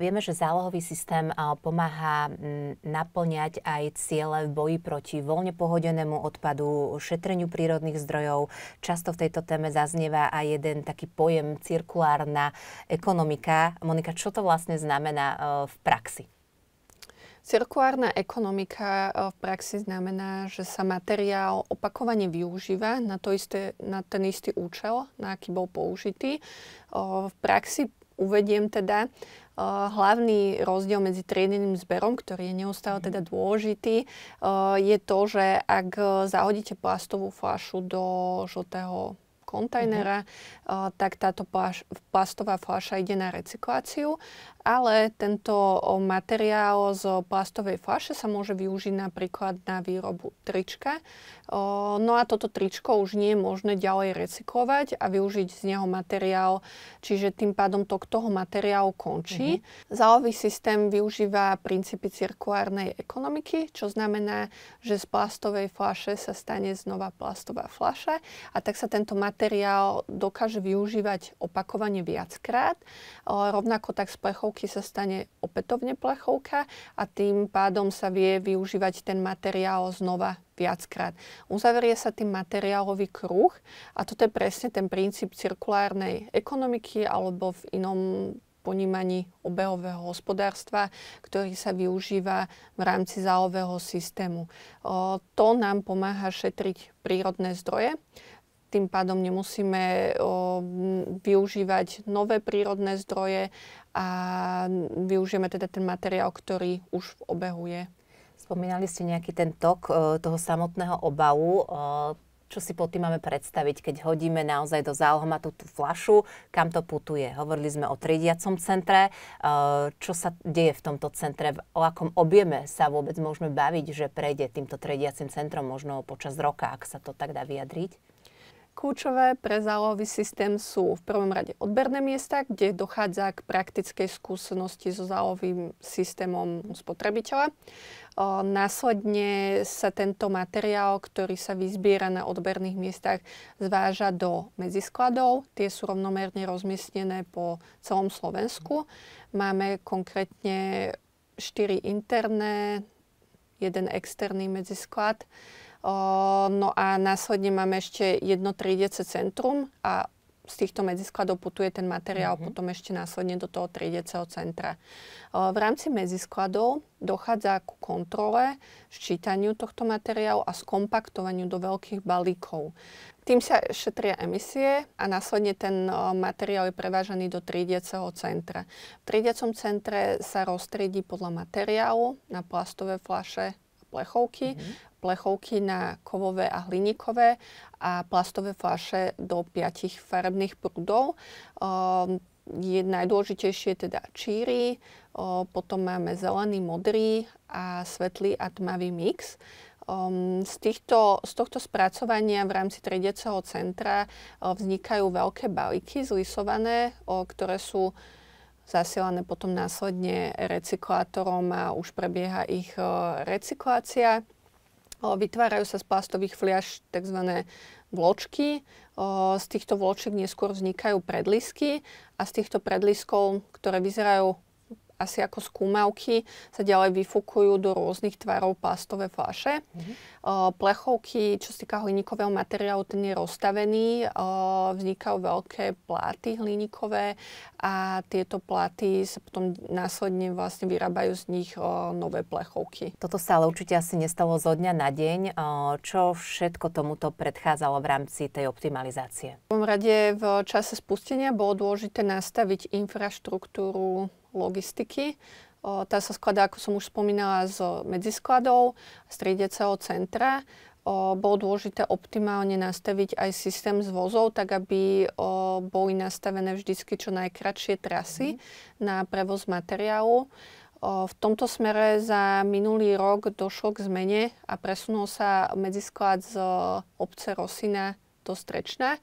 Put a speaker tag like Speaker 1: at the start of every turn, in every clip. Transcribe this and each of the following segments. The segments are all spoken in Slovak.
Speaker 1: Vieme, že zálohový systém pomáha naplňať aj ciele v boji proti voľne pohodenému odpadu, šetreniu prírodných zdrojov. Často v tejto téme zaznieva aj jeden taký pojem cirkulárna ekonomika. Monika, čo to vlastne znamená e, v praxi?
Speaker 2: Cirkulárna ekonomika e, v praxi znamená, že sa materiál opakovane využíva na, to isté, na ten istý účel, na aký bol použitý. E, v praxi uvediem teda eh, hlavný rozdiel medzi triedeným zberom, ktorý je neustále teda mhm. dôležitý, eh, je to, že ak eh, zahodíte plastovú fľašu do žltého kontajnera, mm-hmm. tak táto plastová fľaša ide na recykláciu, ale tento materiál z plastovej fľaše sa môže využiť napríklad na výrobu trička. No a toto tričko už nie je možné ďalej recyklovať a využiť z neho materiál, čiže tým pádom k toho materiálu končí. Mm-hmm. Zálový systém využíva princípy cirkulárnej ekonomiky, čo znamená, že z plastovej fľaše sa stane znova plastová fľaša a tak sa tento materiál materiál dokáže využívať opakovane viackrát. Rovnako tak z plechovky sa stane opätovne plechovka a tým pádom sa vie využívať ten materiál znova viackrát. Uzavrie sa tým materiálový kruh a toto je presne ten princíp cirkulárnej ekonomiky alebo v inom ponímaní obehového hospodárstva, ktorý sa využíva v rámci zálového systému. O, to nám pomáha šetriť prírodné zdroje, tým pádom nemusíme využívať nové prírodné zdroje a využijeme teda ten materiál, ktorý
Speaker 1: už v obehu je. Spomínali ste nejaký ten tok e, toho samotného obalu e, čo si pod tým máme predstaviť, keď hodíme naozaj do zálohmatu tú flašu, kam to putuje. Hovorili sme o triediacom centre, e, čo sa deje v tomto centre, o akom objeme sa vôbec môžeme baviť, že prejde týmto triediacim centrom možno počas roka, ak sa to tak dá vyjadriť.
Speaker 2: Kľúčové pre zálohový systém sú v prvom rade odberné miesta, kde dochádza k praktickej skúsenosti so zálohovým systémom spotrebiteľa. O, následne sa tento materiál, ktorý sa vyzbiera na odberných miestach, zváža do medziskladov. Tie sú rovnomerne rozmiestnené po celom Slovensku. Máme konkrétne 4 interné, jeden externý medzisklad No a následne máme ešte jedno triedece centrum a z týchto medziskladov putuje ten materiál uh-huh. potom ešte následne do toho triedeceho centra. V rámci medziskladov dochádza ku kontrole, ščítaniu tohto materiálu a skompaktovaniu do veľkých balíkov. Tým sa šetria emisie a následne ten materiál je prevážený do triediaceho centra. V triediacom centre sa roztriedí podľa materiálu na plastové flaše, plechovky, mm-hmm. plechovky na kovové a hliníkové a plastové fľaše do piatich farebných prúdov. Um, je najdôležitejšie teda číry, o, potom máme zelený, modrý a svetlý a tmavý mix. Um, z, týchto, z tohto spracovania v rámci triediaceho centra o, vznikajú veľké balíky zlisované, o, ktoré sú zasielané potom následne recyklátorom a už prebieha ich e, recyklácia. Vytvárajú sa z plastových fliaž tzv. vločky. Z týchto vločiek neskôr vznikajú predlisky a z týchto predliskov, ktoré vyzerajú asi ako skúmavky sa ďalej vyfúkujú do rôznych tvarov plastové fľaše. Mm-hmm. Uh, eh, plechovky, čo sa týka hliníkového materiálu, ten je rozstavený. Uh, vznikajú veľké pláty hliníkové a tieto pláty sa potom následne vlastne vyrábajú z nich
Speaker 1: uh, nové plechovky. Toto sa ale určite asi nestalo zo dňa na deň. Čo všetko tomuto predchádzalo v rámci tej optimalizácie?
Speaker 2: V prvom rade v čase spustenia bolo dôležité nastaviť infraštruktúru logistiky. Tá sa skladá, ako som už spomínala, z medziskladov, z triedeceho centra. Bolo dôležité optimálne nastaviť aj systém z vozov, tak aby boli nastavené vždycky čo najkračšie trasy mm. na prevoz materiálu. V tomto smere za minulý rok došlo k zmene a presunul sa medzisklad z obce Rosina dostrečná.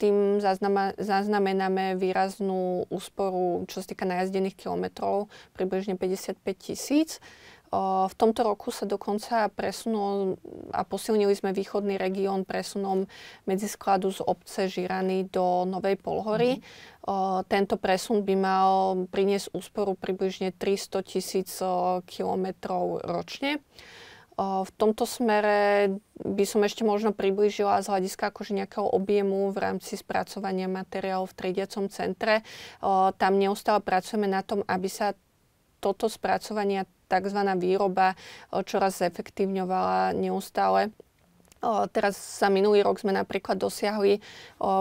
Speaker 2: Tým zaznamenáme výraznú úsporu, čo sa týka najazdených kilometrov, približne 55 tisíc. V tomto roku sa dokonca presunul a posilnili sme východný región presunom medzi skladu z obce Žirany do Novej Polhory. Mm-hmm. Tento presun by mal priniesť úsporu približne 300 tisíc kilometrov ročne. V tomto smere by som ešte možno priblížila z hľadiska akože nejakého objemu v rámci spracovania materiálov v triediacom centre. Tam neustále pracujeme na tom, aby sa toto spracovanie, tzv. výroba, čoraz zefektívňovala neustále. Teraz za minulý rok sme napríklad dosiahli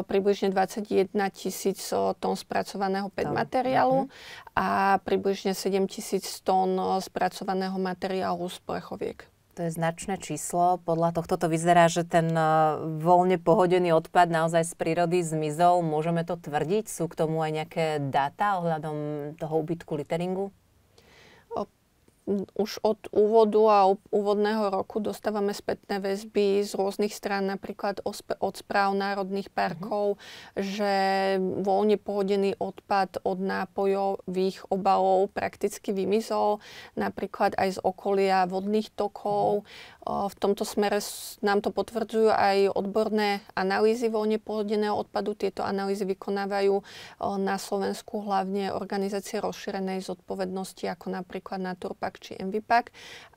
Speaker 2: približne 21 mhm. tisíc tón spracovaného pedmateriálu a približne 7 tisíc tón spracovaného materiálu z plechoviek.
Speaker 1: To je značné číslo. Podľa tohto to vyzerá, že ten e, voľne pohodený odpad naozaj z prírody zmizol. Môžeme to tvrdiť? Sú k tomu aj nejaké dáta ohľadom toho úbytku literingu?
Speaker 2: už od úvodu a úvodného roku dostávame spätné väzby z rôznych strán, napríklad od správ národných parkov, uh-huh. že voľne pohodený odpad od nápojových obalov prakticky vymizol, napríklad aj z okolia vodných tokov. Uh-huh. V tomto smere nám to potvrdzujú aj odborné analýzy voľne pohodeného odpadu. Tieto analýzy vykonávajú na Slovensku hlavne organizácie rozšírenej zodpovednosti, ako napríklad Naturpak či MV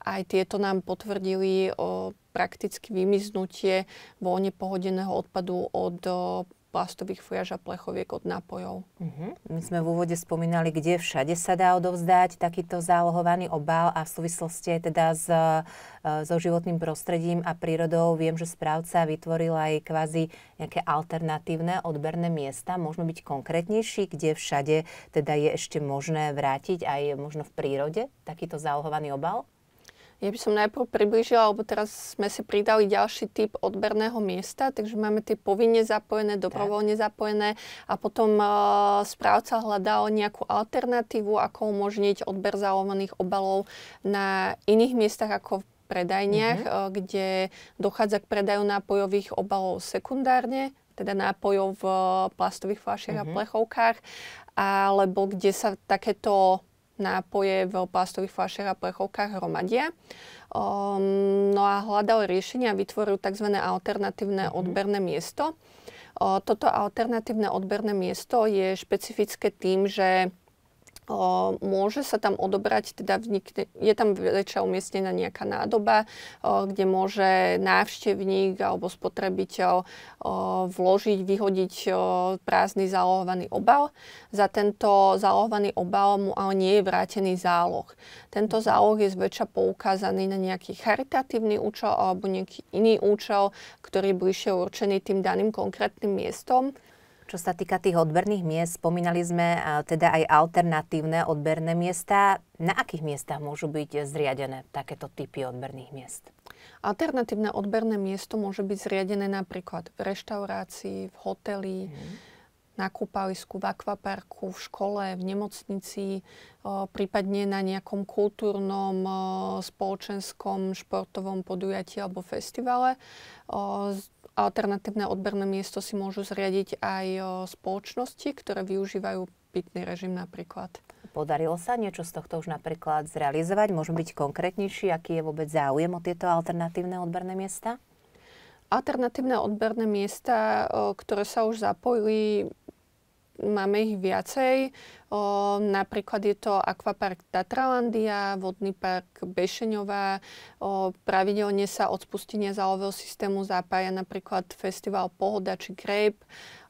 Speaker 2: Aj tieto nám potvrdili o prakticky vymiznutie voľne pohodeného odpadu od plastových fliaž a plechoviek od nápojov.
Speaker 1: Uh-huh. My sme v úvode spomínali, kde všade sa dá odovzdať takýto zálohovaný obal a v súvislosti aj teda s, e, so životným prostredím a prírodou viem, že správca vytvoril aj kvázi nejaké alternatívne odberné miesta. Môžeme byť konkrétnejší, kde všade teda je ešte možné vrátiť aj možno v prírode takýto zálohovaný obal? Ja by som najprv približila, lebo teraz sme si pridali ďalší typ
Speaker 2: odberného miesta, takže máme tie povinne zapojené, dobrovoľne zapojené a potom e, správca hľadal nejakú alternatívu, ako umožniť odber zálomených obalov na iných miestach ako v predajniach, mm-hmm. kde dochádza k predaju nápojových obalov sekundárne, teda nápojov v e, plastových fľašiach mm-hmm. a mhm. plechovkách, alebo kde sa takéto nápoje v plastových fľašiach a plechovkách hromadia. Um, no a hľadal riešenia a vytvoril tzv. alternatívne mhm. odberné miesto. O, toto alternatívne odberné miesto je špecifické tým, že môže sa tam odobrať, teda vnikne, je tam väčšia umiestnená nejaká nádoba, kde môže návštevník alebo spotrebiteľ vložiť, vyhodiť prázdny zálohovaný obal. Za tento zálohovaný obal mu ale nie je vrátený záloh. Tento mhm. záloh je zväčša poukázaný na nejaký charitatívny účel alebo nejaký iný účel,
Speaker 1: ktorý je bližšie určený tým daným konkrétnym miestom. Čo sa týka tých odberných miest, spomínali sme eh, teda aj alternatívne odberné miesta. Na akých miestach môžu byť zriadené takéto typy odberných miest?
Speaker 2: Alternatívne odberné miesto môže byť zriadené napríklad v reštaurácii, v hoteli, mm na kúpalisku, v akvaparku, v škole, v nemocnici, eh, prípadne na nejakom kultúrnom, eh, spoločenskom, športovom podujatí alebo festivale Alternatívne odberné miesto si môžu zriadiť aj spoločnosti, ktoré využívajú pitný režim napríklad.
Speaker 1: Podarilo sa niečo z tohto už napríklad zrealizovať? Môžeme byť konkrétnejší, aký je vôbec záujem o tieto alternatívne odberné miesta? Alternatívne odberné miesta, ktoré sa už zapojili,
Speaker 2: Máme ich viacej. O, napríklad je to Aquapark Tatralandia, vodný park Bešeňová. O, pravidelne sa od spustenia zálového systému zapája napríklad festival Pohoda či Grape.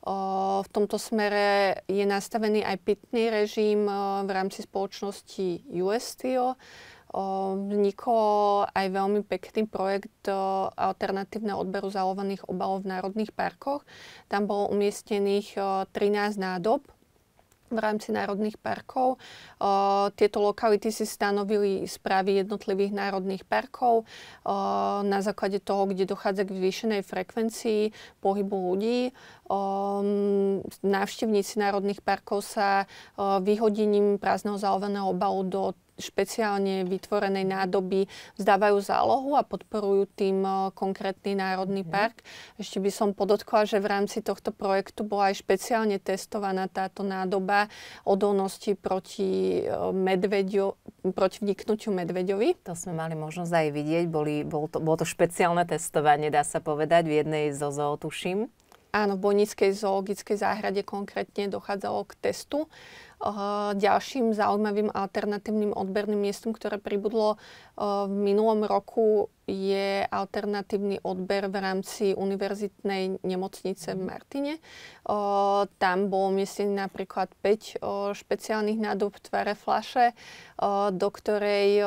Speaker 2: O, v tomto smere je nastavený aj pitný režim o, v rámci spoločnosti USTO vznikol aj veľmi pekný projekt alternatívneho odberu zalovaných obalov v národných parkoch. Tam bolo umiestnených 13 nádob v rámci národných parkov. Tieto lokality si stanovili správy jednotlivých národných parkov na základe toho, kde dochádza k zvýšenej frekvencii pohybu ľudí. Návštevníci národných parkov sa vyhodením prázdneho záloveného obalu do špeciálne vytvorenej nádoby vzdávajú zálohu a podporujú tým konkrétny národný mm. park. Ešte by som podotkla, že v rámci tohto projektu bola aj špeciálne testovaná táto nádoba odolnosti proti, medvedio, proti vniknutiu
Speaker 1: medveďovi. To sme mali možnosť aj vidieť. Boli, bolo, to, bolo to špeciálne testovanie, dá sa povedať, v jednej zo zoo, tuším.
Speaker 2: Áno, v Bonickej zoologickej
Speaker 1: záhrade konkrétne dochádzalo
Speaker 2: k testu Eh, ďalším zaujímavým alternatívnym odberným miestom, ktoré pribudlo eh, v minulom roku, je alternatívny odber v rámci univerzitnej nemocnice v mhm. Martine. Eh, tam bolo umiestnené napríklad 5 špeciálnych nádob v tvare flaše, do ktorej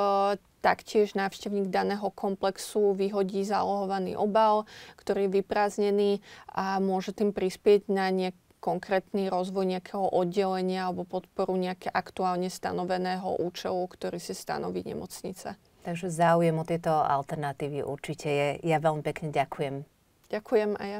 Speaker 2: Taktiež návštevník daného komplexu vyhodí zálohovaný obal, ktorý je vyprázdnený a môže tým prispieť na nejaké konkrétny rozvoj nejakého oddelenia alebo podporu nejaké aktuálne stanoveného účelu, ktorý si stanoví nemocnica.
Speaker 1: Takže záujem o tieto alternatívy určite je. Ja veľmi pekne ďakujem.
Speaker 2: Ďakujem aj ja.